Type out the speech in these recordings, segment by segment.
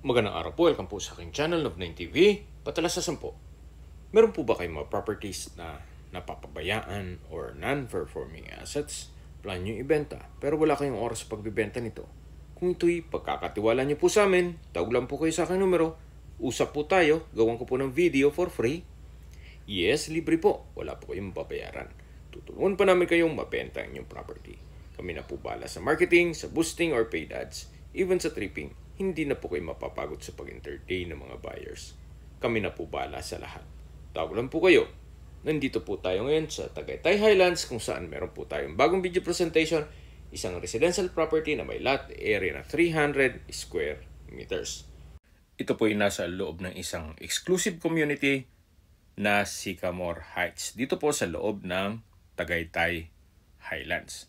Magandang araw po. Welcome po sa aking channel of 9TV. Patala sa 10. Meron po ba kayong mga properties na napapabayaan or non-performing assets? Plan nyo ibenta pero wala kayong oras sa pagbibenta nito. Kung ito'y pagkakatiwala nyo po sa amin, tawag lang po kayo sa aking numero. Usap po tayo. Gawan ko po ng video for free. Yes, libre po. Wala po kayong babayaran. Tutulungan pa namin kayong mapenta ang inyong property. Kami na po bala sa marketing, sa boosting or paid ads, even sa tripping hindi na po kayo mapapagod sa pag-entertain ng mga buyers. Kami na po bala sa lahat. Tawag lang po kayo. Nandito po tayo ngayon sa Tagaytay Highlands kung saan meron po tayong bagong video presentation, isang residential property na may lot area na 300 square meters. Ito po ay nasa loob ng isang exclusive community na Sycamore Heights. Dito po sa loob ng Tagaytay Highlands.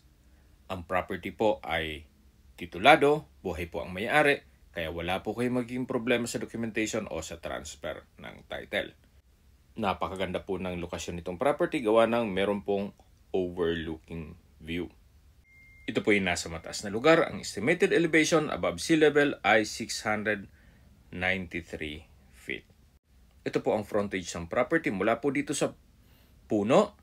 Ang property po ay titulado, buhay po ang may-ari, kaya wala po kayong magiging problema sa documentation o sa transfer ng title. Napakaganda po ng lokasyon nitong property gawa ng meron pong overlooking view. Ito po yung nasa mataas na lugar. Ang estimated elevation above sea level ay 693 feet. Ito po ang frontage ng property mula po dito sa puno.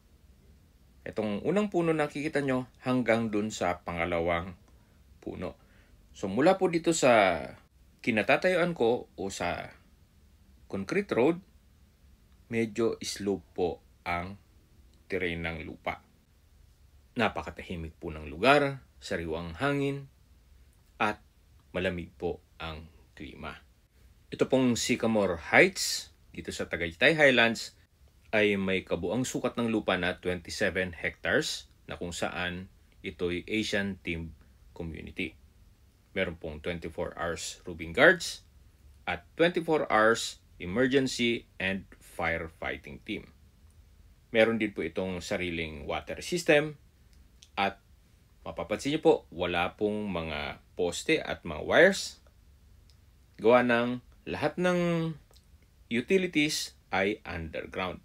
Itong unang puno na nakikita nyo hanggang dun sa pangalawang puno. So mula po dito sa kinatatayuan ko o sa concrete road, medyo slope po ang terrain ng lupa. Napakatahimik po ng lugar, sariwang hangin, at malamig po ang klima. Ito pong Sycamore Heights dito sa Tagaytay Highlands ay may kabuang sukat ng lupa na 27 hectares na kung saan ito'y Asian Team Community meron pong 24 hours roving guards at 24 hours emergency and firefighting team. Meron din po itong sariling water system at mapapansin niyo po wala pong mga poste at mga wires. Gawa ng lahat ng utilities ay underground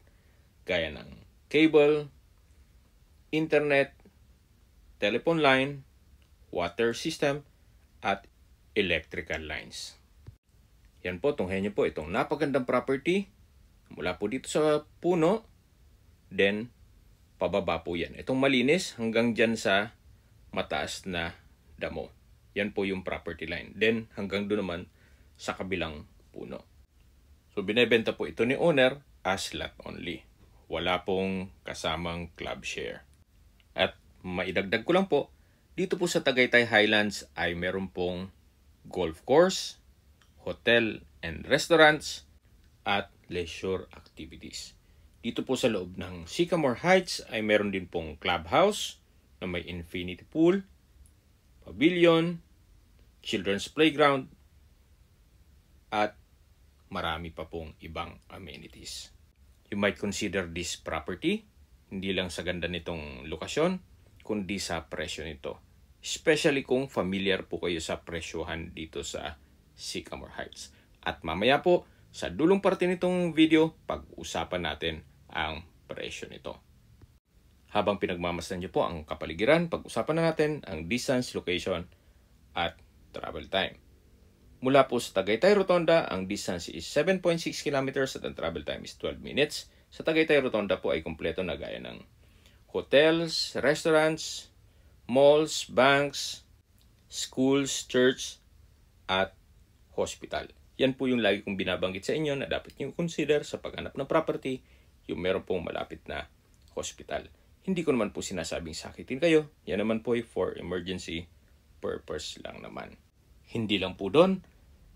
gaya ng cable, internet, telephone line, water system, at electrical lines. Yan po, tunghen niyo po itong napagandang property. Mula po dito sa puno, then pababa po yan. Itong malinis hanggang dyan sa mataas na damo. Yan po yung property line. Then hanggang doon naman sa kabilang puno. So binebenta po ito ni owner as lot only. Wala pong kasamang club share. At maidagdag ko lang po, dito po sa Tagaytay Highlands ay meron pong golf course, hotel and restaurants, at leisure activities. Dito po sa loob ng Sycamore Heights ay meron din pong clubhouse na may infinity pool, pavilion, children's playground, at marami pa pong ibang amenities. You might consider this property, hindi lang sa ganda nitong lokasyon, kundi sa presyo nito. Especially kung familiar po kayo sa presyohan dito sa Sycamore Heights. At mamaya po, sa dulong parte nitong video, pag-usapan natin ang presyo nito. Habang pinagmamasdan niyo po ang kapaligiran, pag-usapan na natin ang distance, location, at travel time. Mula po sa Tagaytay Rotonda, ang distance is 7.6 kilometers at ang travel time is 12 minutes. Sa Tagaytay Rotonda po ay kompleto na gaya ng hotels, restaurants, malls, banks, schools, church, at hospital. Yan po yung lagi kong binabanggit sa inyo na dapat nyo consider sa paghanap ng property yung meron pong malapit na hospital. Hindi ko naman po sinasabing sakitin kayo. Yan naman po ay for emergency purpose lang naman. Hindi lang po doon,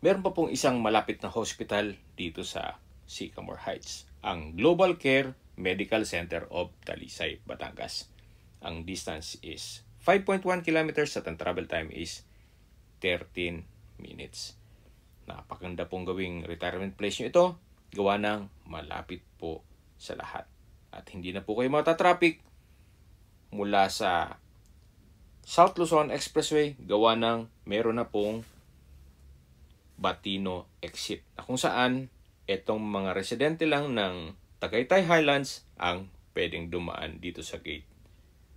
meron pa pong isang malapit na hospital dito sa Sycamore Heights, ang Global Care Medical Center of Talisay, Batangas. Ang distance is 5.1 kilometers at ang travel time is 13 minutes. Napakaganda pong gawing retirement place nyo ito. Gawa ng malapit po sa lahat. At hindi na po kayo matatraffic mula sa South Luzon Expressway gawa ng meron na pong Batino exit na kung saan itong mga residente lang ng Tagaytay Highlands ang pwedeng dumaan dito sa gate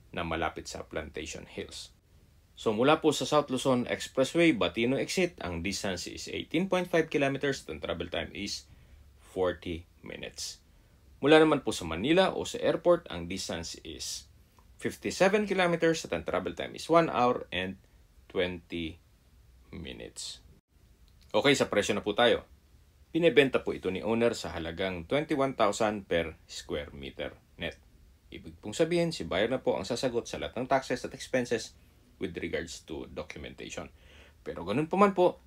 na malapit sa Plantation Hills. So mula po sa South Luzon Expressway, Batino exit, ang distance is 18.5 kilometers and travel time is 40 minutes. Mula naman po sa Manila o sa airport, ang distance is 57 kilometers at ang travel time is 1 hour and 20 minutes. Okay, sa presyo na po tayo. Binebenta po ito ni owner sa halagang 21,000 per square meter net. Ibig pong sabihin, si buyer na po ang sasagot sa lahat ng taxes at expenses with regards to documentation. Pero ganun pa man po,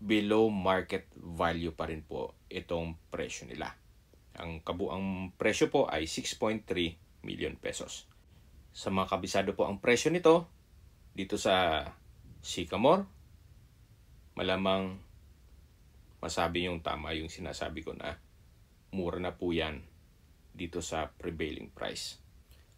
below market value pa rin po itong presyo nila. Ang kabuang presyo po ay 6.3 million pesos. Sa mga kabisado po ang presyo nito dito sa Sycamore, malamang masabi yung tama yung sinasabi ko na mura na po yan dito sa prevailing price.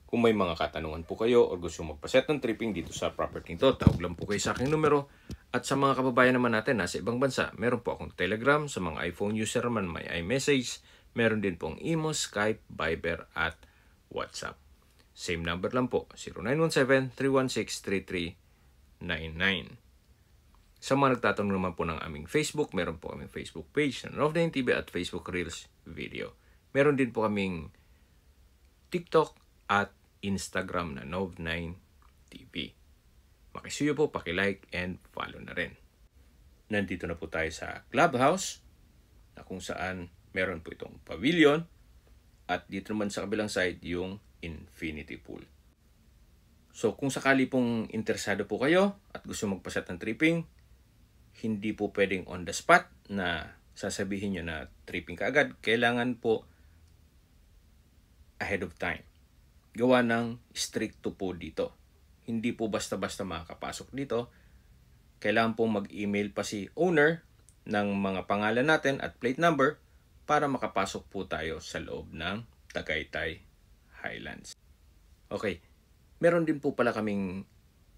Kung may mga katanungan po kayo o gusto magpaset ng tripping dito sa property nito, tawag lang po kayo sa aking numero. At sa mga kababayan naman natin nasa ibang bansa, meron po akong Telegram, sa mga iPhone user man may iMessage, meron din pong Imo, Skype, Viber at WhatsApp. Same number lang po, 0917-316-3399. Sa mga nagtatanong naman po ng aming Facebook, meron po kaming Facebook page ng Love 9 TV at Facebook Reels video. Meron din po kaming TikTok at Instagram na Nov9 TV. Makisuyo po, paki-like and follow na rin. Nandito na po tayo sa Clubhouse na kung saan meron po itong pavilion at dito naman sa kabilang side yung infinity pool. So kung sakali pong interesado po kayo at gusto magpaset ng tripping, hindi po pwedeng on the spot na sasabihin nyo na tripping ka agad. Kailangan po ahead of time. Gawa ng stricto po dito. Hindi po basta-basta makakapasok dito. Kailangan po mag-email pa si owner ng mga pangalan natin at plate number para makapasok po tayo sa loob ng Tagaytay Highlands. Okay, meron din po pala kaming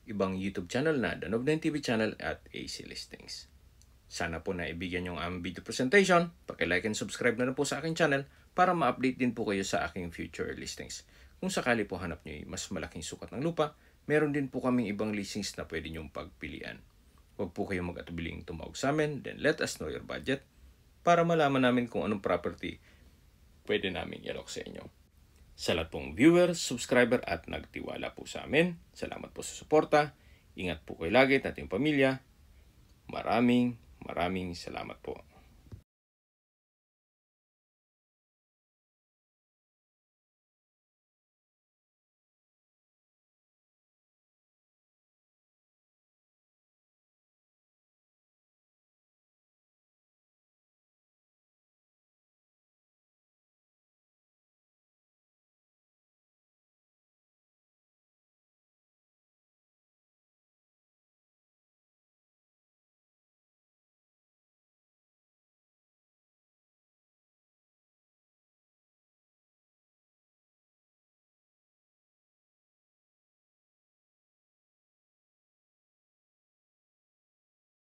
ibang YouTube channel na The Nobden TV channel at AC Listings. Sana po na ibigyan yung aming video presentation. Pakilike and subscribe na, na po sa aking channel para ma-update din po kayo sa aking future listings. Kung sakali po hanap nyo mas malaking sukat ng lupa, meron din po kaming ibang listings na pwede nyong pagpilian. Huwag po kayong mag-atubiling tumawag sa amin, then let us know your budget para malaman namin kung anong property pwede namin ilok sa inyo. Sa lahat pong viewers, subscriber at nagtiwala po sa amin, salamat po sa suporta. Ingat po kayo lagi at ating pamilya. Maraming maraming salamat po.